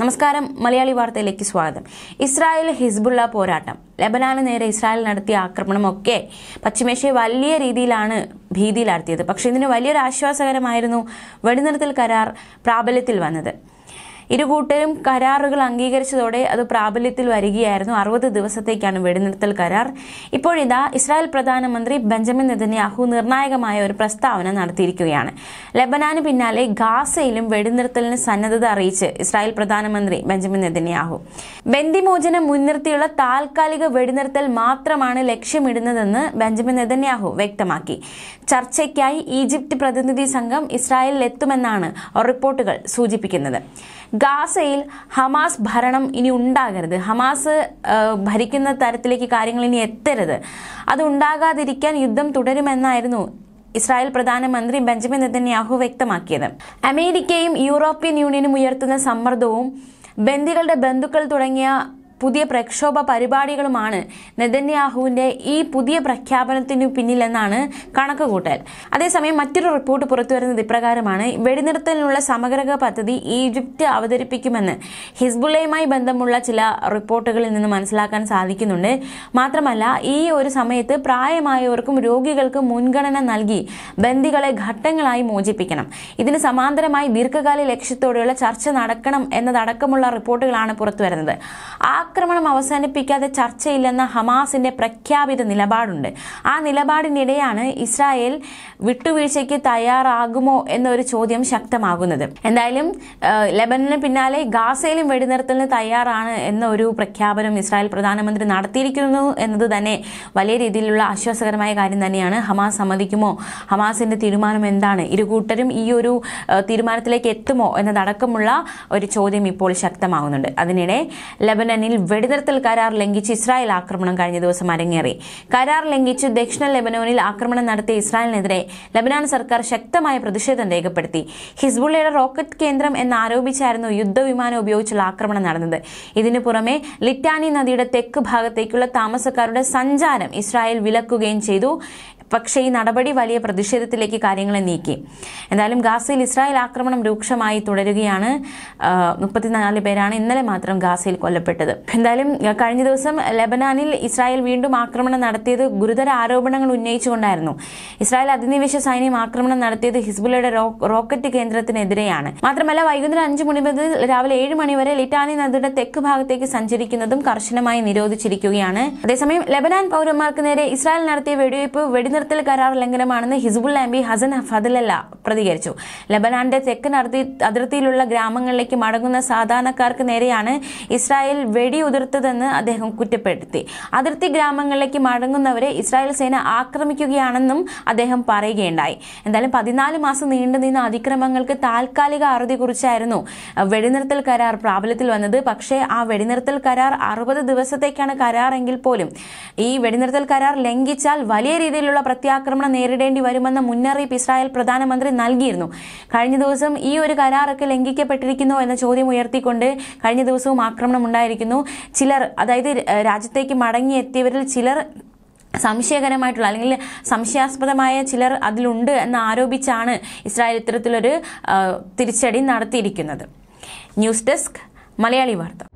നമസ്കാരം മലയാളി വാർത്തയിലേക്ക് സ്വാഗതം ഇസ്രായേൽ ഹിസ്ബുള്ള പോരാട്ടം ലബനാന് നേരെ ഇസ്രായേൽ നടത്തിയ ആക്രമണമൊക്കെ പശ്ചിമേഷ്യ വലിയ രീതിയിലാണ് ഭീതിയിലാർത്തിയത് പക്ഷേ ഇതിന് വലിയൊരു ആശ്വാസകരമായിരുന്നു വെടിനിർത്തൽ കരാർ പ്രാബല്യത്തിൽ വന്നത് ഇരുകൂട്ടരും കരാറുകൾ അംഗീകരിച്ചതോടെ അത് പ്രാബല്യത്തിൽ വരികയായിരുന്നു അറുപത് ദിവസത്തേക്കാണ് വെടിനിർത്തൽ കരാർ ഇപ്പോഴിതാ ഇസ്രായേൽ പ്രധാനമന്ത്രി ബെഞ്ചമിൻ നെതന്യാഹു നിർണായകമായ ഒരു പ്രസ്താവന നടത്തിയിരിക്കുകയാണ് ലബനാന് പിന്നാലെ ഗാസയിലും വെടിനിർത്തലിന് സന്നദ്ധത അറിയിച്ച് ഇസ്രായേൽ പ്രധാനമന്ത്രി ബെഞ്ചമിൻ നെതന്യാഹു ബന്ദിമോചനം മുൻനിർത്തിയുള്ള താൽക്കാലിക വെടിനിർത്തൽ മാത്രമാണ് ലക്ഷ്യമിടുന്നതെന്ന് ബെഞ്ചമിൻ നെതന്യാഹു വ്യക്തമാക്കി ചർച്ചയ്ക്കായി ഈജിപ്ത് പ്രതിനിധി സംഘം ഇസ്രായേലിൽ എത്തുമെന്നാണ് റിപ്പോർട്ടുകൾ സൂചിപ്പിക്കുന്നത് ഗാസയിൽ ഹമാസ് ഭരണം ഇനി ഉണ്ടാകരുത് ഹമാസ് ഭരിക്കുന്ന തരത്തിലേക്ക് കാര്യങ്ങൾ ഇനി എത്തരുത് അത് ഉണ്ടാകാതിരിക്കാൻ യുദ്ധം തുടരുമെന്നായിരുന്നു ഇസ്രായേൽ പ്രധാനമന്ത്രി ബെഞ്ചമിൻ നെതന്യാഹു വ്യക്തമാക്കിയത് അമേരിക്കയും യൂറോപ്യൻ യൂണിയനും ഉയർത്തുന്ന സമ്മർദ്ദവും ബന്ദികളുടെ ബന്ധുക്കൾ തുടങ്ങിയ പുതിയ പ്രക്ഷോഭ പരിപാടികളുമാണ് നെതന്യാഹുവിന്റെ ഈ പുതിയ പ്രഖ്യാപനത്തിനു പിന്നിലെന്നാണ് കണക്കുകൂട്ടൽ അതേസമയം മറ്റൊരു റിപ്പോർട്ട് പുറത്തുവരുന്നത് ഇപ്രകാരമാണ് വെടിനിർത്തലിനുള്ള സമഗ്രക പദ്ധതി ഈജിപ്റ്റ് അവതരിപ്പിക്കുമെന്ന് ഹിസ്ബുള്ളയുമായി ബന്ധമുള്ള ചില റിപ്പോർട്ടുകളിൽ നിന്ന് മനസ്സിലാക്കാൻ സാധിക്കുന്നുണ്ട് മാത്രമല്ല ഈ ഒരു സമയത്ത് പ്രായമായവർക്കും രോഗികൾക്കും മുൻഗണന നൽകി ബന്ദികളെ ഘട്ടങ്ങളായി മോചിപ്പിക്കണം ഇതിന് സമാന്തരമായി ദീർഘകാല ലക്ഷ്യത്തോടെയുള്ള ചർച്ച നടക്കണം എന്നതടക്കമുള്ള റിപ്പോർട്ടുകളാണ് പുറത്തുവരുന്നത് ആ ആക്രമണം അവസാനിപ്പിക്കാതെ ചർച്ചയില്ലെന്ന ഹമാസിന്റെ പ്രഖ്യാപിത നിലപാടുണ്ട് ആ നിലപാടിനിടെയാണ് ഇസ്രായേൽ വിട്ടുവീഴ്ചയ്ക്ക് തയ്യാറാകുമോ എന്നൊരു ചോദ്യം ശക്തമാകുന്നത് എന്തായാലും ലബനന് പിന്നാലെ ഗാസയിലും വെടിനിർത്തലിന് തയ്യാറാണ് എന്ന ഒരു പ്രഖ്യാപനം ഇസ്രായേൽ പ്രധാനമന്ത്രി നടത്തിയിരിക്കുന്നു എന്നത് തന്നെ വലിയ രീതിയിലുള്ള ആശ്വാസകരമായ കാര്യം തന്നെയാണ് ഹമാസ് സമ്മതിക്കുമോ ഹമാസിന്റെ തീരുമാനം എന്താണ് ഇരു കൂട്ടരും ഈ ഒരു തീരുമാനത്തിലേക്ക് എത്തുമോ എന്നതടക്കമുള്ള ഒരു ചോദ്യം ഇപ്പോൾ ശക്തമാകുന്നുണ്ട് അതിനിടെ ലബനനിൽ വെടിനിർത്തൽ കരാർ ലംഘിച്ച് ഇസ്രായേൽ ആക്രമണം കഴിഞ്ഞ ദിവസം അരങ്ങേറി കരാർ ലംഘിച്ച് ദക്ഷിണ ലെബനോനിൽ ആക്രമണം നടത്തിയ ഇസ്രായേലിനെതിരെ ലബനാൻ സർക്കാർ ശക്തമായ പ്രതിഷേധം രേഖപ്പെടുത്തി ഹിസ്ബുള്ളയുടെ റോക്കറ്റ് കേന്ദ്രം എന്നാരോപിച്ചായിരുന്നു യുദ്ധവിമാനം ഉപയോഗിച്ചുള്ള ആക്രമണം നടന്നത് ഇതിനു പുറമെ ലിറ്റാനി നദിയുടെ തെക്ക് ഭാഗത്തേക്കുള്ള താമസക്കാരുടെ സഞ്ചാരം ഇസ്രായേൽ വിലക്കുകയും ചെയ്തു പക്ഷേ ഈ നടപടി വലിയ പ്രതിഷേധത്തിലേക്ക് കാര്യങ്ങളെ നീക്കി എന്തായാലും ഗാസയിൽ ഇസ്രായേൽ ആക്രമണം രൂക്ഷമായി തുടരുകയാണ് മുപ്പത്തിനാല് പേരാണ് ഇന്നലെ മാത്രം ഗാസയിൽ കൊല്ലപ്പെട്ടത് എന്തായാലും കഴിഞ്ഞ ദിവസം ലെബനാനിൽ ഇസ്രായേൽ വീണ്ടും ആക്രമണം നടത്തിയത് ഗുരുതര ആരോപണങ്ങൾ ഉന്നയിച്ചുകൊണ്ടായിരുന്നു ഇസ്രായേൽ അധിനിവേശ സൈന്യം ആക്രമണം നടത്തിയത് ഹിസ്ബുലയുടെ റോക്കറ്റ് കേന്ദ്രത്തിനെതിരെയാണ് മാത്രമല്ല വൈകുന്നേരം അഞ്ചു മണി മുതൽ രാവിലെ ഏഴ് മണി വരെ ലിറ്റാനി നദിയുടെ തെക്ക് ഭാഗത്തേക്ക് സഞ്ചരിക്കുന്നതും കർശനമായി നിരോധിച്ചിരിക്കുകയാണ് അതേസമയം ലെബനാൻ പൌരന്മാർക്ക് നേരെ ഇസ്രായേൽ നടത്തിയ വെടിവയ്പ് വെടിനിർ അതിർത്തിയിൽ കരാർ ലംഘനമാണെന്ന് ഹിസ്ബുൾ എം ഹസൻ ഫതിലല്ല പ്രതികരിച്ചു ലബനാന്റെ തെക്കൻ അതിർത്തിയിലുള്ള ഗ്രാമങ്ങളിലേക്ക് മടങ്ങുന്ന സാധാരണക്കാർക്ക് നേരെയാണ് ഇസ്രായേൽ വെടിയുതിർത്തതെന്ന് അദ്ദേഹം കുറ്റപ്പെടുത്തി അതിർത്തി ഗ്രാമങ്ങളിലേക്ക് മടങ്ങുന്നവരെ ഇസ്രായേൽ സേന ആക്രമിക്കുകയാണെന്നും അദ്ദേഹം പറയുകയുണ്ടായി എന്തായാലും പതിനാല് മാസം നിന്ന അതിക്രമങ്ങൾക്ക് താൽക്കാലിക അറുതി കുറിച്ചായിരുന്നു വെടിനിർത്തൽ കരാർ പ്രാബല്യത്തിൽ വന്നത് പക്ഷേ ആ വെടിനിർത്തൽ കരാർ അറുപത് ദിവസത്തേക്കാണ് കരാറെങ്കിൽ പോലും ഈ വെടിനിർത്തൽ കരാർ ലംഘിച്ചാൽ വലിയ രീതിയിലുള്ള പ്രത്യാക്രമണം നേരിടേണ്ടി വരുമെന്ന മുന്നറിയിപ്പ് ഇസ്രായേൽ പ്രധാനമന്ത്രി നൽകിയിരുന്നു കഴിഞ്ഞ ദിവസം ഈ ഒരു കരാറൊക്കെ ലംഘിക്കപ്പെട്ടിരിക്കുന്നു എന്ന ചോദ്യം ഉയർത്തിക്കൊണ്ട് കഴിഞ്ഞ ദിവസവും ആക്രമണം ഉണ്ടായിരിക്കുന്നു ചിലർ അതായത് രാജ്യത്തേക്ക് മടങ്ങിയെത്തിയവരിൽ ചിലർ സംശയകരമായിട്ടുള്ള അല്ലെങ്കിൽ സംശയാസ്പദമായ ചിലർ അതിലുണ്ട് എന്ന് ആരോപിച്ചാണ് ഇസ്രായേൽ ഇത്തരത്തിലൊരു തിരിച്ചടി നടത്തിയിരിക്കുന്നത് ന്യൂസ് ഡെസ്ക് മലയാളി വാർത്ത